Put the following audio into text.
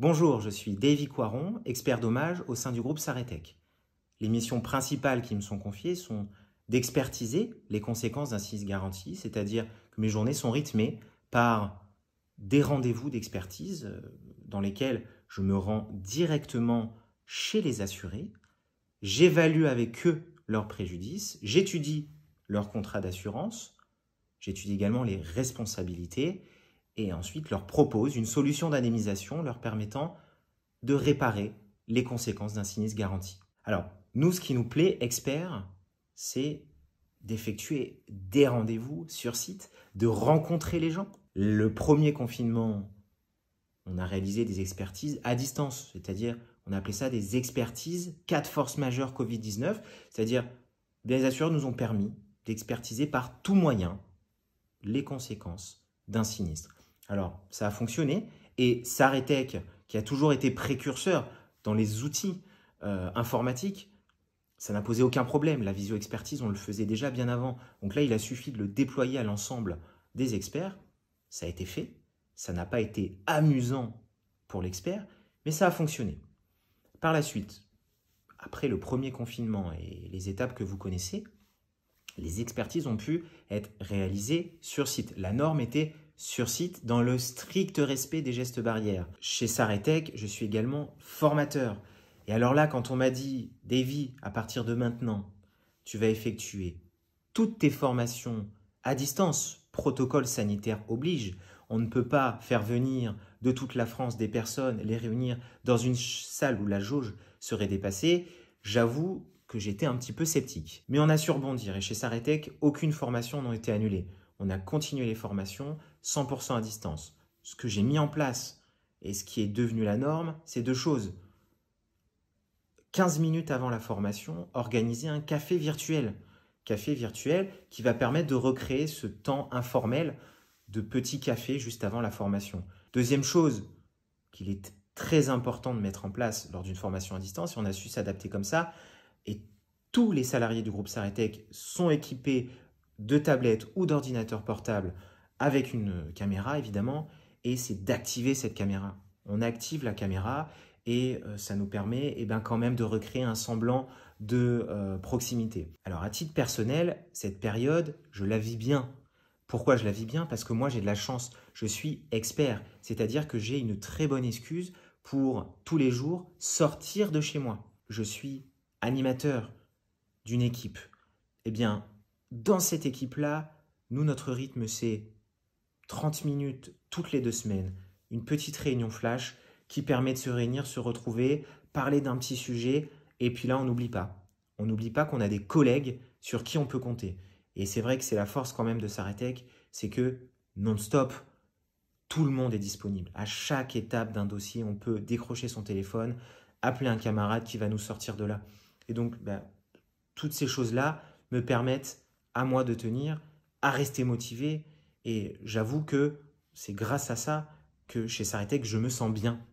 Bonjour, je suis Davy Coiron, expert dommage au sein du groupe Saretec. Les missions principales qui me sont confiées sont d'expertiser les conséquences d'un sinistre garanti, c'est-à-dire que mes journées sont rythmées par des rendez-vous d'expertise euh, dans lesquels je me rends directement chez les assurés, j'évalue avec eux leurs préjudices, j'étudie leur contrat d'assurance, j'étudie également les responsabilités et ensuite leur propose une solution d'anémisation leur permettant de réparer les conséquences d'un sinistre garanti. Alors, nous, ce qui nous plaît, experts, c'est d'effectuer des rendez-vous sur site, de rencontrer les gens. Le premier confinement, on a réalisé des expertises à distance, c'est-à-dire on a appelé ça des expertises 4 forces majeures Covid-19, c'est-à-dire les assureurs nous ont permis d'expertiser par tout moyen les conséquences d'un sinistre. Alors, ça a fonctionné. Et Saretec, qui a toujours été précurseur dans les outils euh, informatiques, ça n'a posé aucun problème. La visio-expertise, on le faisait déjà bien avant. Donc là, il a suffi de le déployer à l'ensemble des experts. Ça a été fait. Ça n'a pas été amusant pour l'expert, mais ça a fonctionné. Par la suite, après le premier confinement et les étapes que vous connaissez, les expertises ont pu être réalisées sur site. La norme était sur site dans le strict respect des gestes barrières. Chez Saretech, je suis également formateur. Et alors là, quand on m'a dit, Davy, à partir de maintenant, tu vas effectuer toutes tes formations à distance, protocole sanitaire oblige, on ne peut pas faire venir de toute la France des personnes, les réunir dans une salle où la jauge serait dépassée, j'avoue que j'étais un petit peu sceptique. Mais on a surbondi, et chez Saretech, aucune formation n'a été annulée on a continué les formations 100% à distance. Ce que j'ai mis en place et ce qui est devenu la norme, c'est deux choses. 15 minutes avant la formation, organiser un café virtuel. Café virtuel qui va permettre de recréer ce temps informel de petit café juste avant la formation. Deuxième chose qu'il est très important de mettre en place lors d'une formation à distance, et on a su s'adapter comme ça, et tous les salariés du groupe Saretech sont équipés de tablette ou d'ordinateur portable avec une euh, caméra évidemment, et c'est d'activer cette caméra. On active la caméra et euh, ça nous permet et eh ben, quand même de recréer un semblant de euh, proximité. Alors à titre personnel, cette période, je la vis bien. Pourquoi je la vis bien Parce que moi j'ai de la chance, je suis expert, c'est-à-dire que j'ai une très bonne excuse pour tous les jours sortir de chez moi. Je suis animateur d'une équipe. Eh bien, dans cette équipe-là, nous, notre rythme, c'est 30 minutes toutes les deux semaines, une petite réunion flash qui permet de se réunir, se retrouver, parler d'un petit sujet, et puis là, on n'oublie pas. On n'oublie pas qu'on a des collègues sur qui on peut compter. Et c'est vrai que c'est la force quand même de Saratech, c'est que non-stop, tout le monde est disponible. À chaque étape d'un dossier, on peut décrocher son téléphone, appeler un camarade qui va nous sortir de là. Et donc, ben, toutes ces choses-là me permettent à moi de tenir, à rester motivé. Et j'avoue que c'est grâce à ça que chez Saritech, je me sens bien.